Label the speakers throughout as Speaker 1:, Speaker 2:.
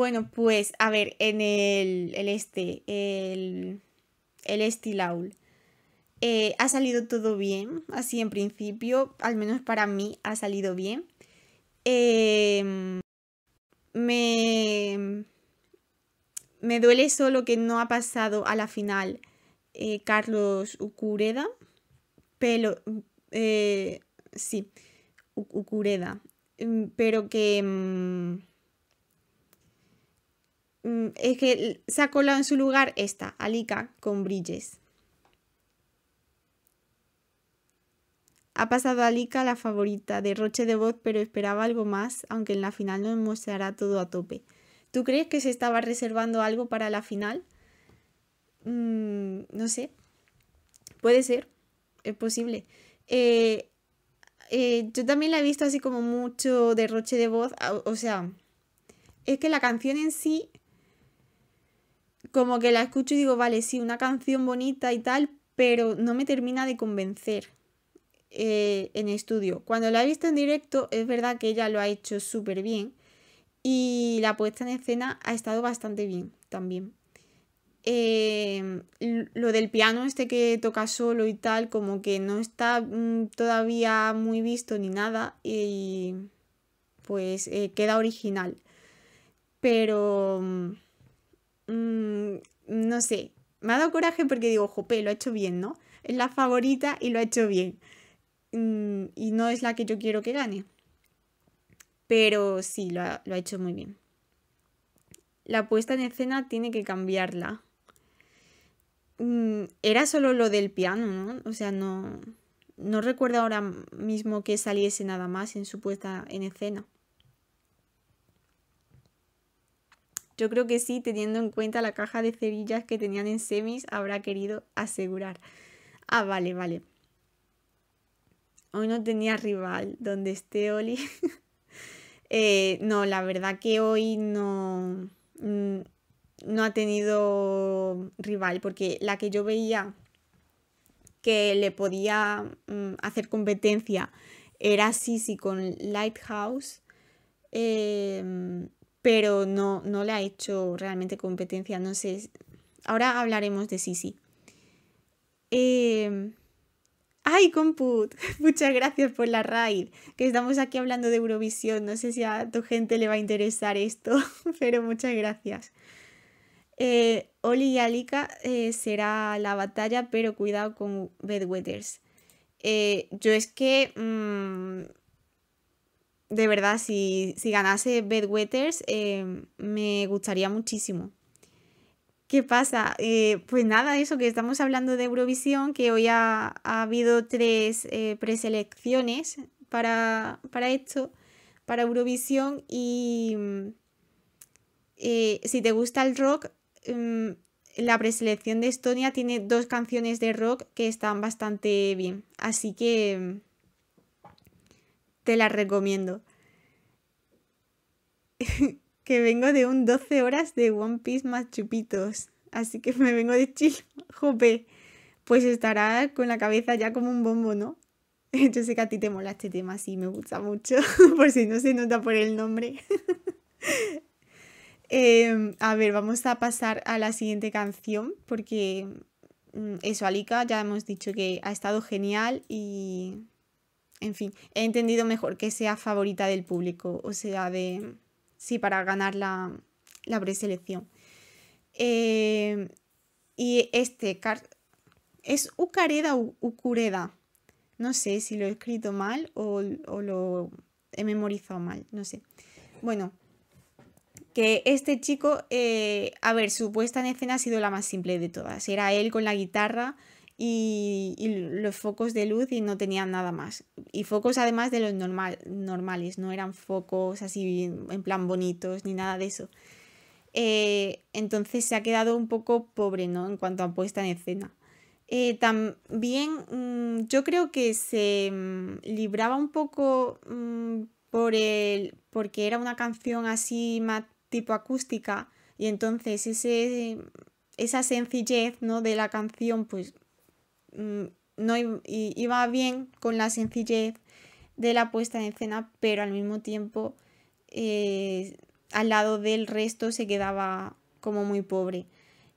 Speaker 1: Bueno, pues a ver, en el, este, el, el eh, ha salido todo bien, así en principio, al menos para mí ha salido bien. Em, me, me duele solo que no ha pasado a la final eh, Carlos Ucureda, pero eh, sí, Ucureda, em, pero que... Em, Mm, es que se ha colado en su lugar esta, Alika, con brilles. Ha pasado Alika la favorita, derroche de voz, pero esperaba algo más, aunque en la final nos mostrará todo a tope. ¿Tú crees que se estaba reservando algo para la final? Mm, no sé. Puede ser, es posible. Eh, eh, yo también la he visto así como mucho derroche de voz, o sea, es que la canción en sí como que la escucho y digo, vale, sí, una canción bonita y tal, pero no me termina de convencer eh, en estudio. Cuando la he visto en directo, es verdad que ella lo ha hecho súper bien y la puesta en escena ha estado bastante bien también. Em, lo del piano este que toca solo y tal, como que no está mm, todavía muy visto ni nada y pues eh, queda original. Pero... Mm, Mm, no sé, me ha dado coraje porque digo, jope, lo ha hecho bien, ¿no? Es la favorita y lo ha hecho bien. Mm, y no es la que yo quiero que gane. Pero sí, lo ha, hecho muy bien. La puesta en escena tiene que cambiarla. Mm, era solo lo del piano, ¿no? O sea, no, no recuerdo ahora mismo que saliese nada más en su puesta en escena. Yo creo que sí, teniendo en cuenta la caja de cerillas que tenían en semis, habrá querido asegurar. Ah, vale, vale. Hoy no tenía rival donde esté Oli. Eh, no, la verdad que hoy no, mm, no ha tenido rival, porque la que yo veía que le podía mm, hacer competencia era Sisi con Lighthouse. Eh, pero no, no le ha hecho realmente competencia. No sé, ahora hablaremos de Sisi. Em, ¡Ay, Comput! Muchas gracias por la raid. Que estamos aquí hablando de Eurovisión. No sé si a tu gente le va a interesar esto, pero muchas gracias. Eh, Oli y Alika eh, será la batalla, pero cuidado con Bedwetters. Eh, yo es que mm, de verdad, si, ganase Bedwetters, eh, me gustaría muchísimo. ¿Qué pasa? Eh, pues nada, eso que estamos hablando de Eurovisión, que hoy ha, habido tres eh, preselecciones para, para, esto, para Eurovisión, y mm, eh, si te gusta el rock, mm, la preselección de Estonia tiene dos canciones de rock que están bastante bien. Así que mm, te la recomiendo. que vengo de un 12 horas de One Piece más chupitos. Así que me vengo de chill, jope. Pues estará con la cabeza ya como un bombo, ¿no? Yo sé que a ti te mola este tema, sí, me gusta mucho, por si no se nota por el nombre. Em, a ver, vamos a pasar a la siguiente canción, porque mm, eso, Alika, ya hemos dicho que ha estado genial y en fin, he entendido mejor que sea favorita del público, o sea, de sí, para ganar la, preselección. Eh, y este, es Ucareda Ucureda. No sé si lo he escrito mal o, lo he memorizado mal, no sé. Bueno, que este chico, eh, a ver, su puesta en escena ha sido la más simple de todas. Era él con la guitarra y, los focos de luz y no tenían nada más. Y focos además de los normal, normales, no eran focos así en plan bonitos ni nada de eso. Eh, entonces se ha quedado un poco pobre ¿no? en cuanto a puesta en escena. Eh, también mm, yo creo que se mm, libraba un poco mm, por el, porque era una canción así más tipo acústica y entonces ese, esa sencillez ¿no? de la canción pues Mm, no iba bien con la sencillez de la puesta en escena, pero al mismo tiempo eh, al lado del resto se quedaba como muy pobre.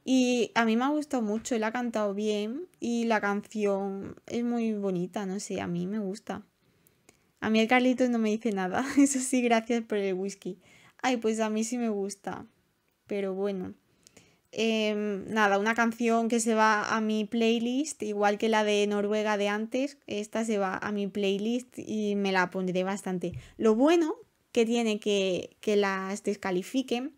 Speaker 1: Y a mí me ha gustado mucho, él ha cantado bien y la canción es muy bonita, no sé, a mí me gusta. A mí el Carlitos no me dice nada, eso sí, gracias por el whisky. Ay, pues a mí sí me gusta, pero bueno. Em, nada, una canción que se va a mi playlist, igual que la de Noruega de antes, esta se va a mi playlist y me la pondré bastante. Lo bueno que tiene que, que las descalifiquen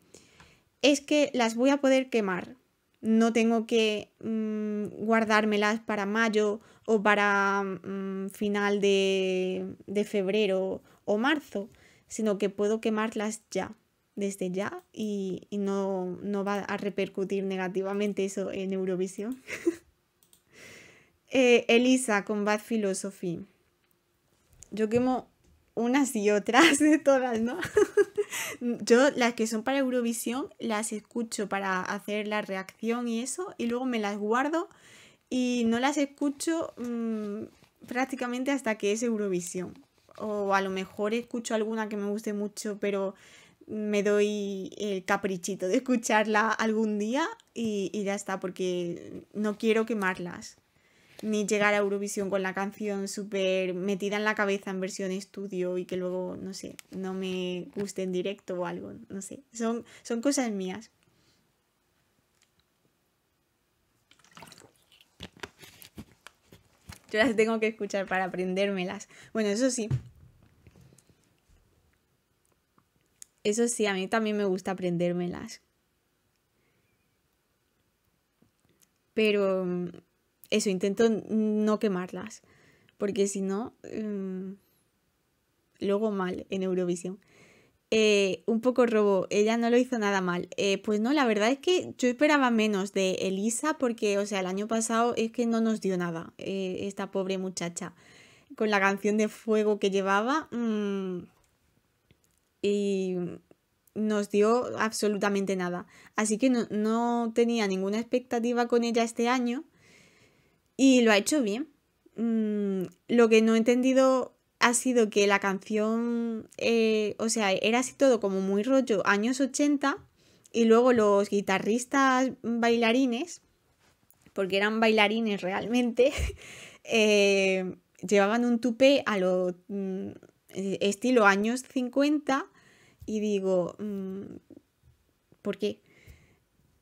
Speaker 1: es que las voy a poder quemar. No tengo que mm, guardármelas para mayo o para mm, final de febrero o marzo, sino que puedo quemarlas ya desde ya y, no, va a repercutir negativamente eso en Eurovisión. Eh, Elisa con Bad Philosophy. Yo quemo unas y otras de todas, ¿no? Yo las que son para Eurovisión las escucho para hacer la reacción y eso, y luego me las guardo y no las escucho mm, prácticamente hasta que es Eurovisión. O a lo mejor escucho alguna que me guste mucho, pero me doy el caprichito de escucharla algún día y, ya está, porque no quiero quemarlas. Ni llegar a Eurovisión con la canción súper metida en la cabeza en versión estudio y que luego, no sé, no me guste en directo o algo, no sé. Son, son cosas mías. Yo las tengo que escuchar para aprendérmelas. Bueno, eso sí, Eso sí, a mí también me gusta aprendérmelas. Pero mm, eso, intento no quemarlas, porque si no, mm, luego mal en Eurovisión. Eh, un poco robo, ella no lo hizo nada mal. Eh, pues no, la verdad es que yo esperaba menos de Elisa porque, o sea, el año pasado es que no nos dio nada eh, esta pobre muchacha. Con la canción de fuego que llevaba, mm, y nos dio absolutamente nada. Así que no, tenía ninguna expectativa con ella este año y lo ha hecho bien. Mm, lo que no he entendido ha sido que la canción, eh, o sea, era así todo como muy rollo años 80 y luego los guitarristas bailarines, porque eran bailarines realmente, eh, llevaban un tupé a lo mm, estilo años 50 y digo, mm, ¿por qué?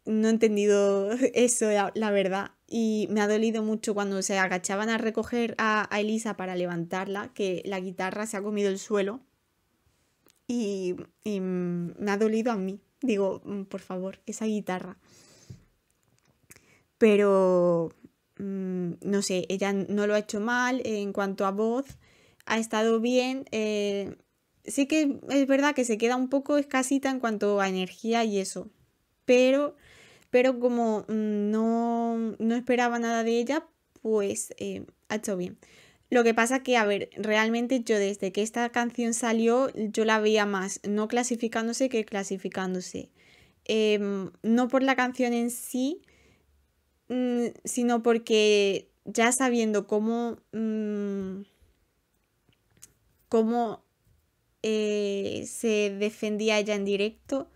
Speaker 1: No he entendido eso, la, verdad. Y me ha dolido mucho cuando se agachaban a recoger a, Elisa para levantarla, que la guitarra se ha comido el suelo. Y, me ha dolido a mí. Digo, mm, por favor, esa guitarra. Pero, mm, no sé, ella no lo ha hecho mal en cuanto a voz, ha estado bien, eh, sí que es verdad que se queda un poco escasita en cuanto a energía y eso, pero, pero como mm, no, esperaba nada de ella, pues eh, ha hecho bien. Lo que pasa que, a ver, realmente yo desde que esta canción salió, yo la veía más no clasificándose que clasificándose. Em, no por la canción en sí, mm, sino porque ya sabiendo cómo, mm, cómo eh, se defendía ella en directo,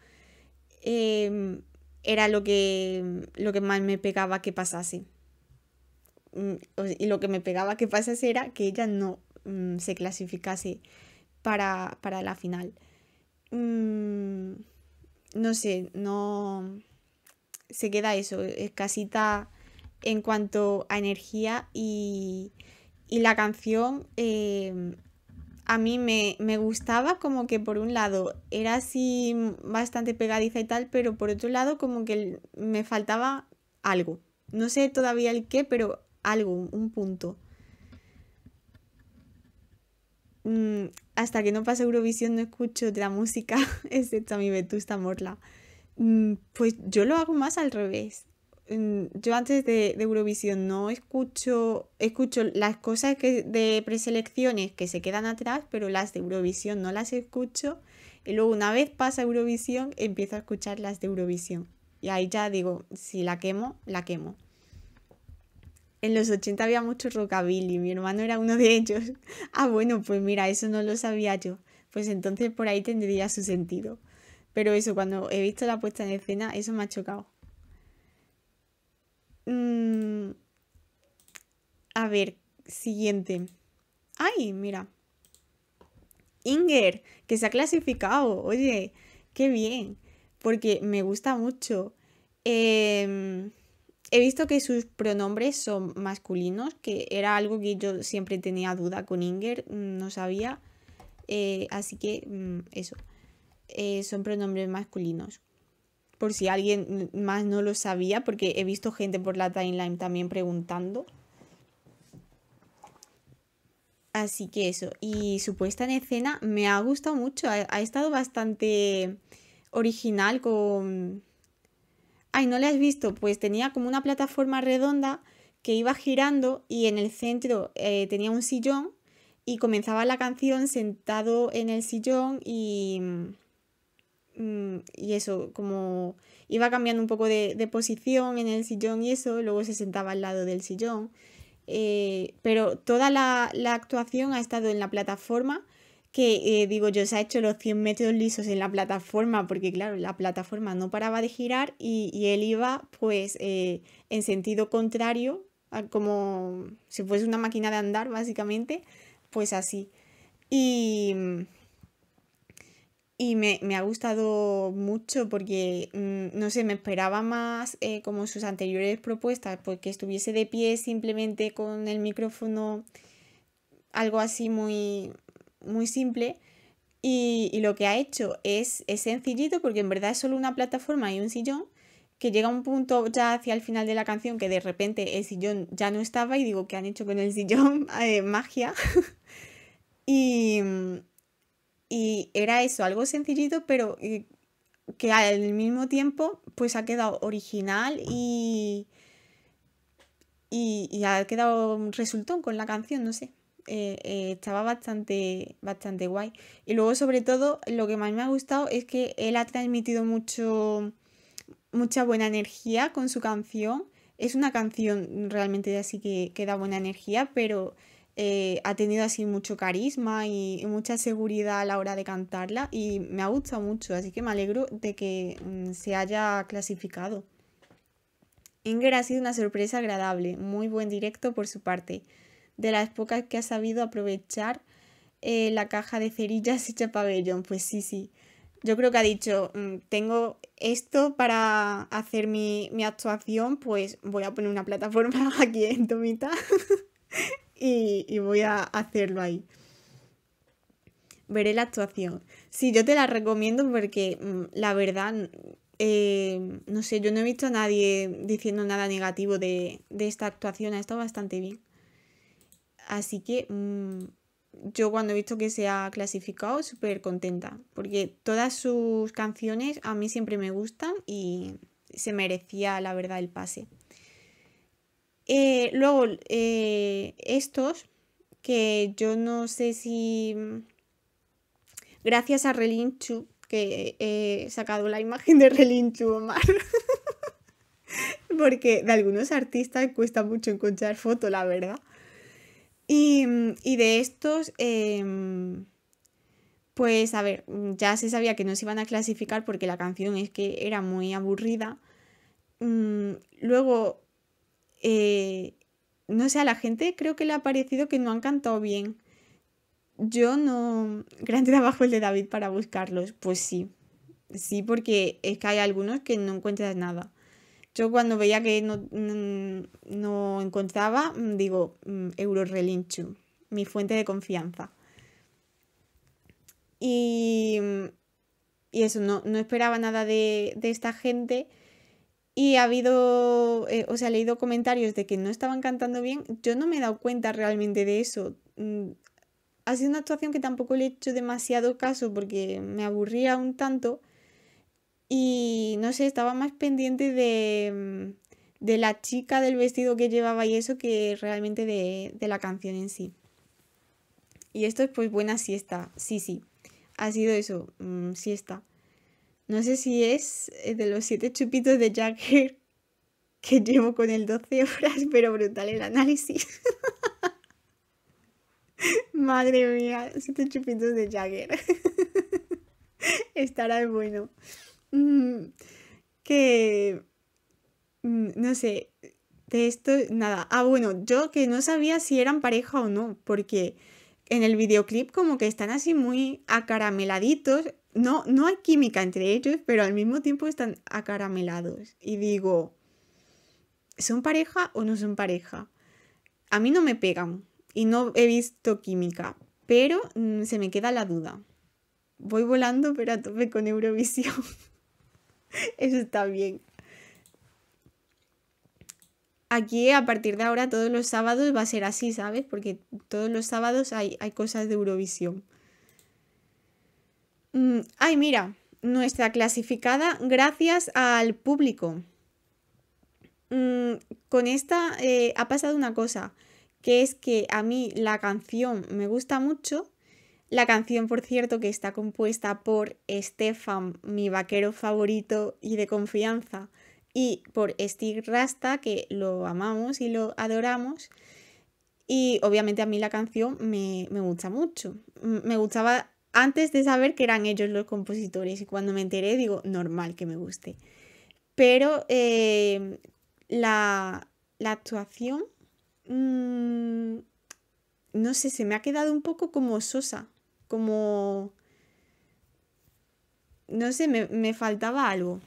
Speaker 1: em, era lo que, lo que más me pegaba que pasase. Mm, y lo que me pegaba que pasase era que ella no mm, se clasificase para, la final. Mm, no sé, no... Se queda eso, escasita en cuanto a energía y, y la canción em, a mí me, me, gustaba como que por un lado era así bastante pegadiza y tal, pero por otro lado como que me faltaba algo. No sé todavía el qué, pero algo, un punto. Mm, hasta que no pase Eurovisión no escucho otra música, excepto a mi Vetusta Morla. Mm, pues yo lo hago más al revés yo antes de, Eurovisión no escucho, escucho las cosas que, de preselecciones que se quedan atrás, pero las de Eurovisión no las escucho. Y luego una vez pasa Eurovisión, empiezo a escuchar las de Eurovisión. Y ahí ya digo, si la quemo, la quemo. En los 80 había mucho rockabilly, mi hermano era uno de ellos. ah, bueno, pues mira, eso no lo sabía yo. Pues entonces por ahí tendría su sentido. Pero eso, cuando he visto la puesta en escena, eso me ha chocado. Mm, a ver, siguiente. Ay, mira. Inger, que se ha clasificado. Oye, qué bien. Porque me gusta mucho. Em, he visto que sus pronombres son masculinos, que era algo que yo siempre tenía duda con Inger, no sabía. Eh, así que mm, eso, eh, son pronombres masculinos por si alguien más no lo sabía, porque he visto gente por la timeline también preguntando. Así que eso, y su puesta en escena me ha gustado mucho, ha, estado bastante original con... Ay, ¿no la has visto? Pues tenía como una plataforma redonda que iba girando y en el centro eh, tenía un sillón y comenzaba la canción sentado en el sillón y Mm, y eso, como iba cambiando un poco de, posición en el sillón y eso, luego se sentaba al lado del sillón. Eh, pero toda la, actuación ha estado en la plataforma, que eh, digo yo, se ha hecho los 100 metros lisos en la plataforma, porque claro, la plataforma no paraba de girar y, él iba pues eh, en sentido contrario, como si fuese una máquina de andar básicamente, pues así. Y mm, y me, ha gustado mucho porque, mm, no sé, me esperaba más eh, como sus anteriores propuestas, porque estuviese de pie simplemente con el micrófono, algo así muy, muy simple. Y, lo que ha hecho es, sencillito porque en verdad es solo una plataforma y un sillón que llega a un punto ya hacia el final de la canción que de repente el sillón ya no estaba y digo que han hecho con el sillón eh, magia. y, mm, y era eso, algo sencillito, pero eh, que al mismo tiempo pues ha quedado original y, y, ha quedado un resultón con la canción, no sé. Eh, eh, estaba bastante, bastante guay. Y luego, sobre todo, lo que más me ha gustado es que él ha transmitido mucho, mucha buena energía con su canción. Es una canción realmente así que, que da buena energía, pero eh, ha tenido así mucho carisma y, mucha seguridad a la hora de cantarla y me ha gustado mucho, así que me alegro de que mm, se haya clasificado. Inger ha sido una sorpresa agradable, muy buen directo por su parte, de las pocas que ha sabido aprovechar eh, la caja de cerillas hecha pabellón, pues sí, sí. Yo creo que ha dicho, mm, tengo esto para hacer mi, mi actuación, pues voy a poner una plataforma aquí en Tomita. y, voy a hacerlo ahí. Veré la actuación. Sí, yo te la recomiendo porque mm, la verdad, mm, eh, no sé, yo no he visto a nadie diciendo nada negativo de, esta actuación, ha estado bastante bien. Así que mm, yo cuando he visto que se ha clasificado, súper contenta, porque todas sus canciones a mí siempre me gustan y se merecía la verdad el pase. Eh, luego, eh, estos, que yo no sé si... Mm, gracias a Relinchu, que eh, he sacado la imagen de Relinchu Omar. Porque de algunos artistas cuesta mucho encontrar foto, la verdad. Y, mm, de estos, em, pues a ver, mm, ya se sabía que no se iban a clasificar porque la canción es que era muy aburrida. luego eh, no sé, a la gente creo que le ha parecido que no han cantado bien. Yo no... Gran trabajo el de David para buscarlos. Pues sí. Sí, porque es que hay algunos que no encuentras nada. Yo cuando veía que no, mm, no, encontraba, mm, digo, mm, Eurorelinchu, mi fuente de confianza. Y, y eso, no, no esperaba nada de, de esta gente y ha habido, eh, o sea, he leído comentarios de que no estaban cantando bien, yo no me he dado cuenta realmente de eso. Mm, ha sido una actuación que tampoco le he hecho demasiado caso porque me aburría un tanto y no sé, estaba más pendiente mm, de, la chica del vestido que llevaba y eso que realmente de, de la canción en sí. Y esto es pues buena siesta, sí, sí. Ha sido eso, mm, siesta. No sé si es eh, de los siete chupitos de Jagger que llevo con el 12 horas, pero brutal el análisis. Madre mía, siete chupitos de Jagger. Estará bueno. Mm, que... Mm, no sé, de esto nada. Ah, bueno, yo que no sabía si eran pareja o no, porque en el videoclip como que están así muy acarameladitos no, no hay química entre ellos, pero al mismo tiempo están acaramelados. Y digo, ¿son pareja o no son pareja? A mí no me pegan y no he visto química, pero mm, se me queda la duda. Voy volando, pero a tope con Eurovisión. Eso está bien. Aquí a partir de ahora todos los sábados va a ser así, ¿sabes? Porque todos los sábados hay cosas de Eurovisión. Mm, ay, mira, nuestra clasificada gracias al público. Mm, con esta eh, ha pasado una cosa, que es que a mí la canción me gusta mucho. La canción, por cierto, que está compuesta por Stefan, mi vaquero favorito y de confianza, y por Steve Rasta, que lo amamos y lo adoramos. Y obviamente a mí la canción me, me gusta mucho. Me gustaba antes de saber que eran ellos los compositores y cuando me enteré digo, normal que me guste. Pero em, la, actuación, mm, no sé, se me ha quedado un poco como sosa, como... No sé, me, me faltaba algo.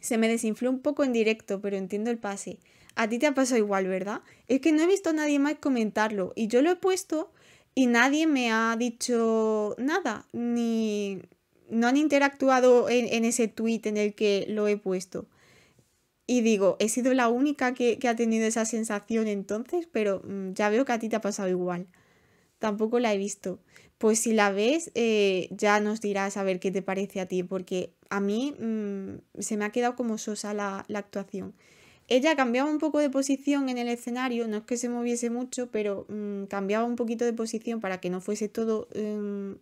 Speaker 1: Se me desinfló un poco en directo, pero entiendo el pase. A ti te ha pasado igual, ¿verdad? Es que no he visto a nadie más comentarlo y yo lo he puesto y nadie me ha dicho nada, ni no han interactuado en, ese tweet en el que lo he puesto. Y digo, he sido la única que, ha tenido esa sensación entonces, pero mm, ya veo que a ti te ha pasado igual. Tampoco la he visto. Pues si la ves, eh, ya nos dirás a ver qué te parece a ti, porque a mí mm, se me ha quedado como sosa la actuación. Ella cambiaba un poco de posición en el escenario, no es que se moviese mucho, pero mm, cambiaba un poquito de posición para que no fuese todo em,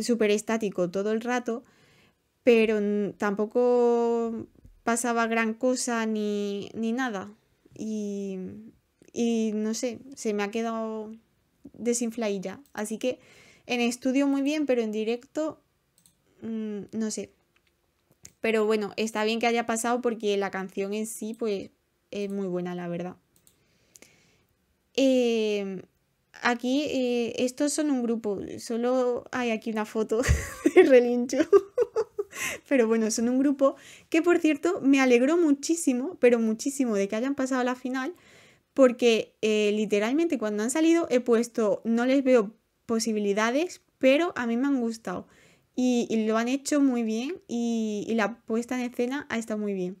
Speaker 1: súper estático todo el rato, pero mm, tampoco pasaba gran cosa ni, nada. Y, y, no sé, se me ha quedado desinflailla. Así que en estudio muy bien, pero en directo, mm, no sé. Pero bueno, está bien que haya pasado porque la canción en sí, pues, es muy buena, la verdad. Eh, aquí, eh, estos son un grupo. Solo hay aquí una foto de relincho. Pero bueno, son un grupo que, por cierto, me alegró muchísimo, pero muchísimo de que hayan pasado a la final, porque eh, literalmente cuando han salido he puesto, no les veo posibilidades, pero a mí me han gustado y, lo han hecho muy bien y, la puesta en escena ha estado muy bien.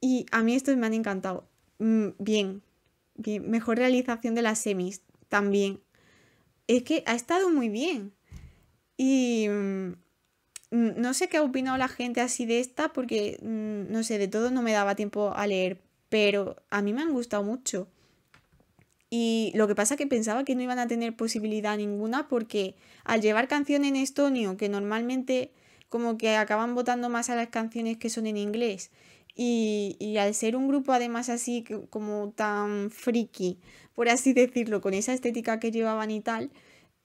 Speaker 1: Y a mí estos me han encantado. Mm, bien, mejor realización de las semis también. Es que ha estado muy bien. Y mm, mm, no sé qué ha opinado la gente así de esta porque, no sé, de todo no me daba tiempo a leer, pero a mí me han gustado mucho. Y lo que pasa es que pensaba que no iban a tener posibilidad ninguna porque al llevar canción en estonio, que normalmente como que acaban votando más a las canciones que son en inglés, y, y, al ser un grupo además así como tan friki, por así decirlo, con esa estética que llevaban y tal,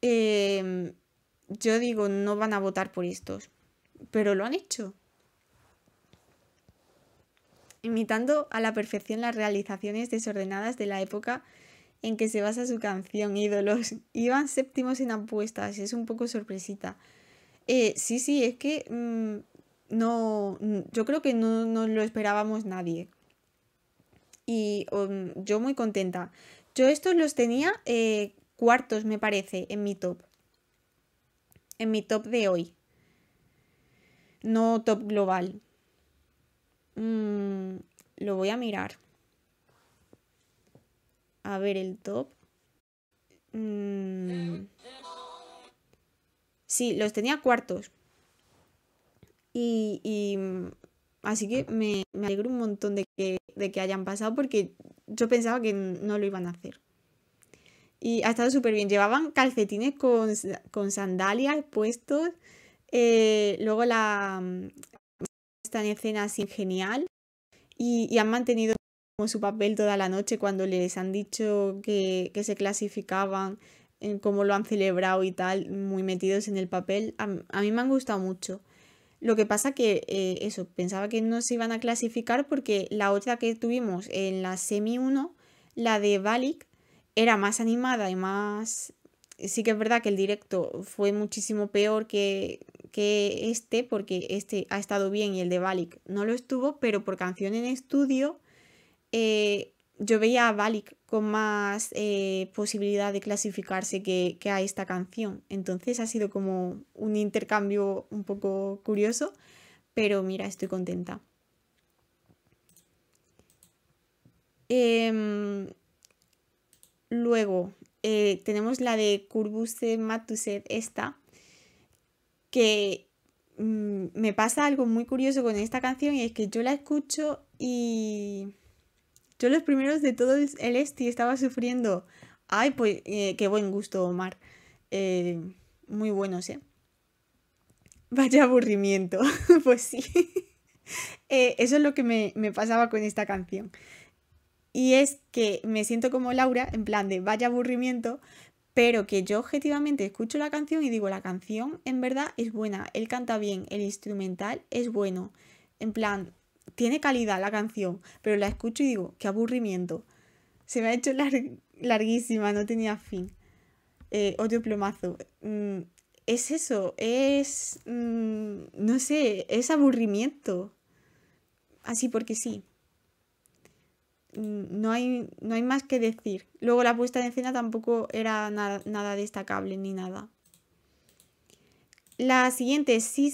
Speaker 1: em, yo digo, no van a votar por estos. Pero lo han hecho. Imitando a la perfección las realizaciones desordenadas de la época en que se basa su canción, ídolos. Iban séptimos en apuestas, es un poco sorpresita. Eh, sí, sí, es que mm, no, mm, yo creo que no nos lo esperábamos nadie. Y um, yo muy contenta. Yo estos los tenía eh, cuartos, me parece, en mi top. En mi top de hoy. No top global. Mm, lo voy a mirar a ver el top. Mm. Sí, los tenía cuartos. Y, mm, así que me, alegro un montón de que, de que hayan pasado porque yo pensaba que no lo iban a hacer. Y ha estado súper bien. Llevaban calcetines con, sandalias puestos. Eh, luego la, mm, esta escena sin genial. y, han mantenido como su papel toda la noche cuando les han dicho que, que se clasificaban, en eh, cómo lo han celebrado y tal, muy metidos en el papel. A, mí me han gustado mucho. Lo que pasa que eh, eso, pensaba que no se iban a clasificar porque la otra que tuvimos en la semi 1, la de Balik, era más animada y más... Sí que es verdad que el directo fue muchísimo peor que, que este, porque este ha estado bien y el de Balik no lo estuvo, pero por canción en estudio eh, yo veía a Balik con más eh, posibilidad de clasificarse que, a esta canción. Entonces ha sido como un intercambio un poco curioso, pero mira, estoy contenta. Em, luego eh, tenemos la de Kurbuse Matuset, esta, que mm, me pasa algo muy curioso con esta canción y es que yo la escucho y yo los primeros de todos el Esti estaba sufriendo. Ay, pues eh, qué buen gusto, Omar. Eh, muy buenos, ¿eh? Vaya aburrimiento. pues sí. Eh, eso es lo que me, me pasaba con esta canción. Y es que me siento como Laura, en plan de vaya aburrimiento, pero que yo objetivamente escucho la canción y digo, la canción en verdad es buena, él canta bien, el instrumental es bueno. En plan, tiene calidad la canción, pero la escucho y digo, qué aburrimiento. Se me ha hecho larguísima, no tenía fin. Eh, otro plomazo. Mm, es eso, es... Mm, no sé, es aburrimiento. Así porque sí. Mm, no hay, no hay más que decir. Luego la puesta de escena tampoco era nada destacable ni nada. La siguiente es sí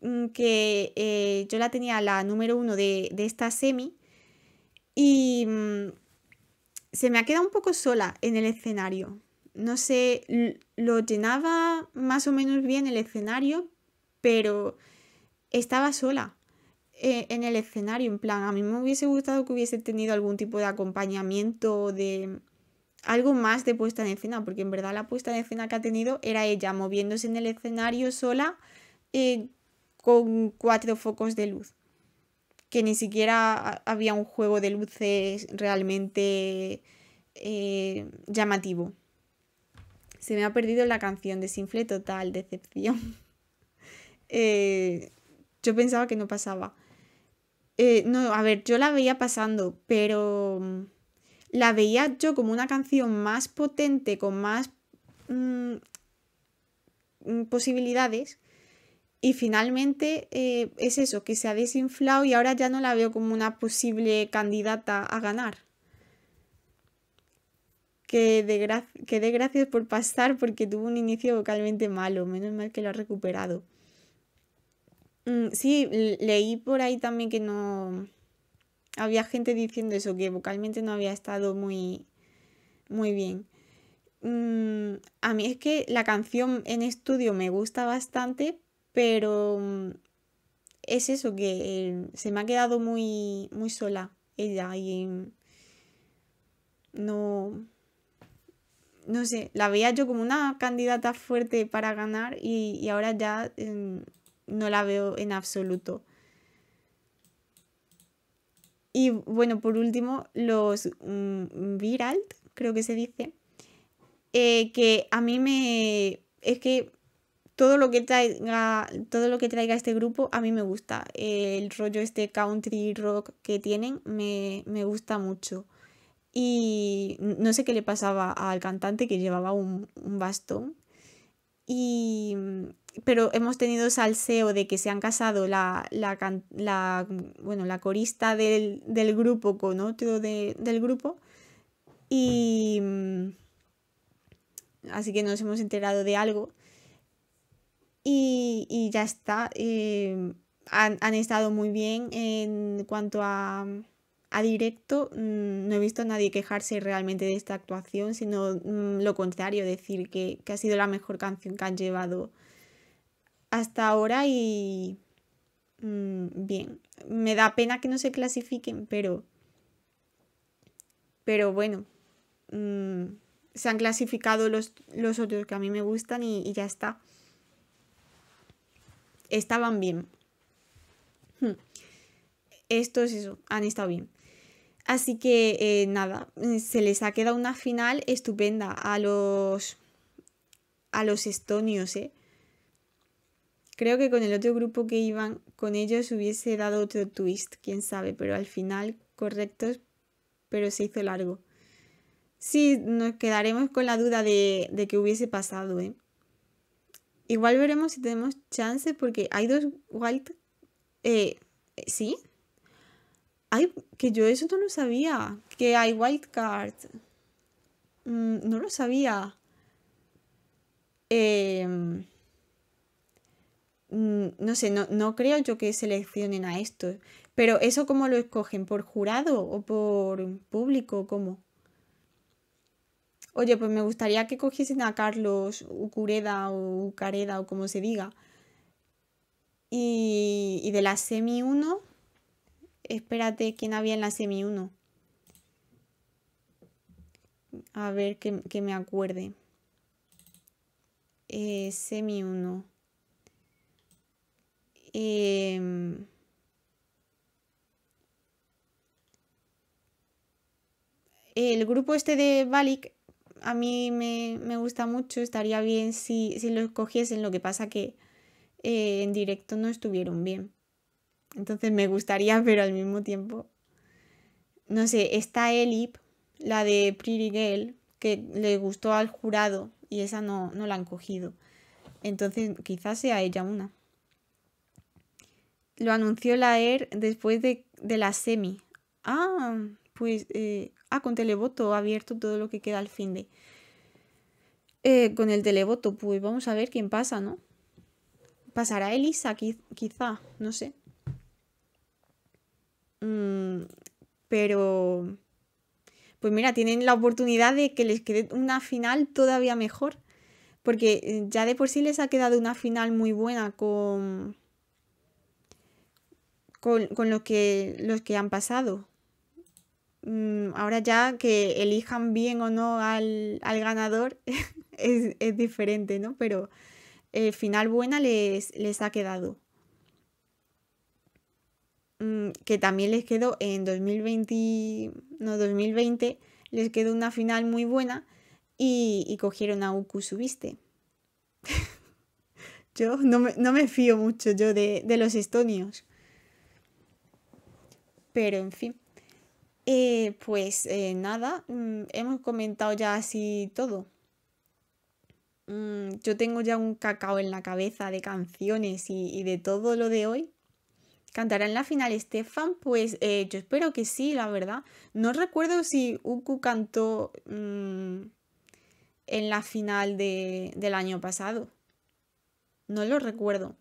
Speaker 1: Mm, que eh, yo la tenía la número uno de, esta semi y mm, se me ha quedado un poco sola en el escenario. No sé, lo llenaba más o menos bien el escenario, pero estaba sola eh, en el escenario. En plan, a mí me hubiese gustado que hubiese tenido algún tipo de acompañamiento, de algo más de puesta en escena, porque en verdad la puesta en escena que ha tenido era ella moviéndose en el escenario sola. Eh, con cuatro focos de luz. Que ni siquiera había un juego de luces realmente eh, llamativo. Se me ha perdido la canción, de sinfle total, decepción. Eh, yo pensaba que no pasaba. Eh, no, a ver, yo la veía pasando, pero mm, la veía yo como una canción más potente, con más mm, mm, posibilidades y finalmente eh, es eso, que se ha desinflado y ahora ya no la veo como una posible candidata a ganar. Que de, gracias por pasar porque tuvo un inicio vocalmente malo, menos mal que lo ha recuperado. Mm, sí, leí por ahí también que no... Había gente diciendo eso, que vocalmente no había estado muy, muy bien. Mm, a mí es que la canción en estudio me gusta bastante, pero mm, es eso que eh, se me ha quedado muy, muy sola ella y mm, no, no sé, la veía yo como una candidata fuerte para ganar y, ahora ya em, no la veo en absoluto. Y bueno, por último, los mm, Viralt, creo que se dice, eh, que a mí me... es que todo lo que traiga todo lo que traiga este grupo a mí me gusta el rollo este country rock que tienen me, gusta mucho y no sé qué le pasaba al cantante que llevaba un, bastón pero hemos tenido salseo de que se han casado la, bueno, la corista del, grupo con otro del grupo y mm, así que nos hemos enterado de algo y, ya está. Eh, han, estado muy bien en cuanto a, a, directo. Mm, no he visto a nadie quejarse realmente de esta actuación, sino mm, lo contrario, decir que, ha sido la mejor canción que han llevado hasta ahora y mm, bien. Me da pena que no se clasifiquen, pero. Pero bueno. se han clasificado los, los, otros que a mí me gustan y ya está estaban bien. Hmm. esto Estos eso, han estado bien. Así que eh, nada, eh, se les ha quedado una final estupenda a los a los estonios, ¿eh? Creo que con el otro grupo que iban con ellos hubiese dado otro twist, quién sabe, pero al final correctos, pero se hizo largo. Sí, nos quedaremos con la duda de, de que hubiese pasado, ¿eh? Igual veremos si tenemos chance porque hay dos wild... Eh, ¿Sí? hay que yo eso no lo sabía. Que hay wildcards mm, no lo sabía. Em, mm, no sé, no, no creo yo que seleccionen a estos. Pero eso cómo lo escogen, por jurado o por público, ¿cómo? oye, pues me gustaría que cogiesen a Carlos Ucureda o Ucareda o como se diga. Y, de la semi 1, espérate, ¿quién había en la semi 1? A ver que, me acuerde. Eh, semi 1. Em, el grupo este de Balik a mí me, gusta mucho, estaría bien si, lo lo cogiesen, lo que pasa que eh, en directo no estuvieron bien. Entonces me gustaría, pero al mismo tiempo, no sé, está Elip, la de Pririgel, que le gustó al jurado y esa no, la han cogido. Entonces quizás sea ella una. Lo anunció la ER después de, de la semi. Ah, pues eh, Ah, con televoto abierto todo lo que queda al fin de. Eh, con el televoto, pues vamos a ver quién pasa, ¿no? Pasará Elisa, quizá, no sé. Mm, pero. Pues mira, tienen la oportunidad de que les quede una final todavía mejor. Porque eh, ya de por sí les ha quedado una final muy buena con. Con, que, los que han pasado. Mm, ahora ya que elijan bien o no al, ganador es, diferente, ¿no? Pero el final buena les, les ha quedado. Mm, que también les quedó en 2020, no, 2020, les quedó una final muy buena y, cogieron a Uku Subiste. yo no me, fío mucho yo de los estonios. Pero en fin. Eh, pues eh, nada, mm, hemos comentado ya así todo. Mm, yo tengo ya un cacao en la cabeza de canciones y, de todo lo de hoy. ¿Cantará en la final Estefan? Pues eh, yo espero que sí, la verdad. No recuerdo si Uku cantó mm, en la final del año pasado. No lo recuerdo.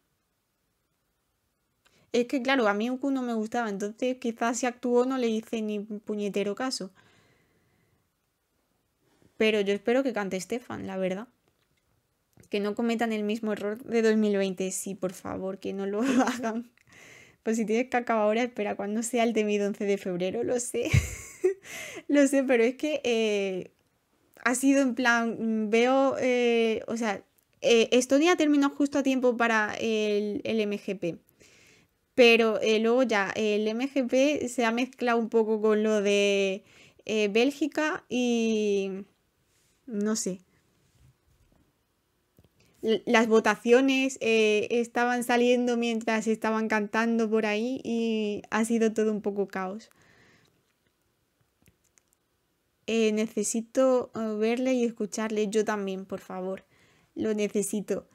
Speaker 1: Es que claro, a mí Q no me gustaba, entonces quizás si actuó no le hice ni puñetero caso. Pero yo espero que cante Stefan, la verdad. Que no cometan el mismo error de 2020, sí, por favor, que no lo hagan. Pues si tienes que acabar ahora, espera cuando sea el mi 11 de febrero, lo sé. lo sé, pero es que eh, ha sido en plan, veo, eh, o sea, eh, Estonia terminó justo a tiempo para el, el MGP pero eh, luego ya el MGP se ha mezclado un poco con lo de eh, Bélgica y no sé. las votaciones eh, estaban saliendo mientras estaban cantando por ahí y ha sido todo un poco caos. necesito verle y escucharle yo también, por favor. Lo necesito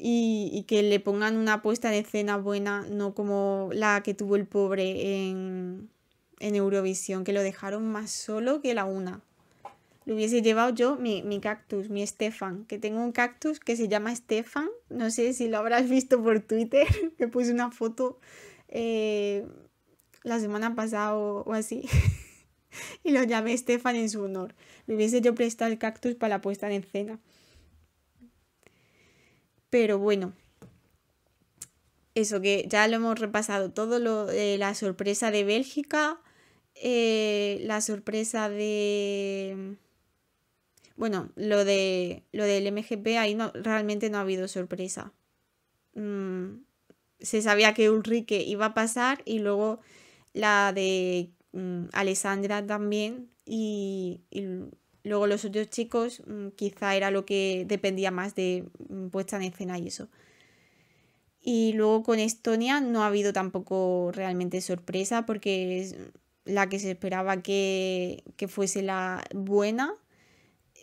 Speaker 1: y, que le pongan una puesta de escena buena, no como la que tuvo el pobre en, Eurovisión, que lo dejaron más solo que la una. Lo hubiese llevado yo mi, cactus, mi Estefan, que tengo un cactus que se llama Estefan, no sé si lo habrás visto por Twitter, que puse una foto eh, la semana pasada o, así. y lo llamé Estefan en su honor. Le hubiese yo prestado el cactus para la puesta de escena. Pero bueno, eso que ya lo hemos repasado todo, lo, de la sorpresa de Bélgica, eh, la sorpresa de... Bueno, lo, de, lo del MGP ahí no, realmente no ha habido sorpresa. Mm, se sabía que Ulrike iba a pasar y luego la de mm, Alessandra también y Luego los otros chicos mm, quizá era lo que dependía más de mm, puesta en escena y eso. Y luego con Estonia no ha habido tampoco realmente sorpresa porque es la que se esperaba que, fuese la buena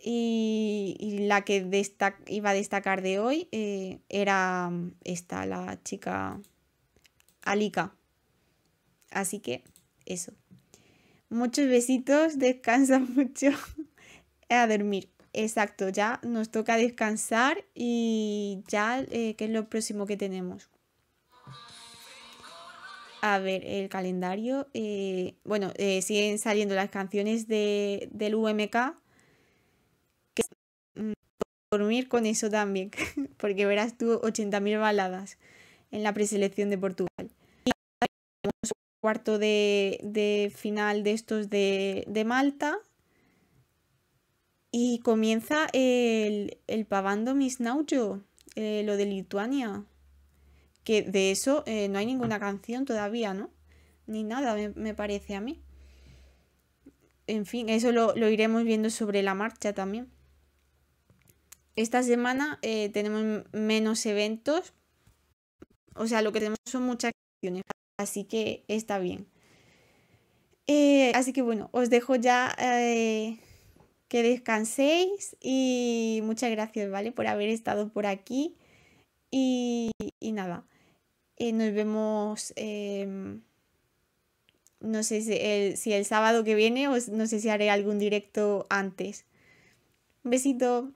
Speaker 1: y, la que iba a destacar de hoy eh, era mm, esta, la chica Alika. Así que eso. Muchos besitos, descansa mucho a dormir. Exacto, ya nos toca descansar y ya, que eh, ¿qué es lo próximo que tenemos? A ver, el calendario. Eh, bueno, eh, siguen saliendo las canciones de, del UMK. Que mm, dormir con eso también, porque verás tú 80.000 baladas en la preselección de Portugal. Y cuarto de, final de estos de, de Malta y comienza el, el Pavando Mis Naujo, eh, lo de Lituania. Que de eso eh, no hay ninguna canción todavía, ¿no? Ni nada, me, parece a mí. En fin, eso lo, iremos viendo sobre la marcha también. Esta semana eh, tenemos menos eventos. O sea, lo que tenemos son muchas canciones. Así que está bien. así que bueno, os dejo ya que descanséis y muchas gracias, ¿vale? Por haber estado por aquí. Y, nada, eh, nos vemos, em, no sé si el, si el, sábado que viene o no sé si haré algún directo antes. Un besito.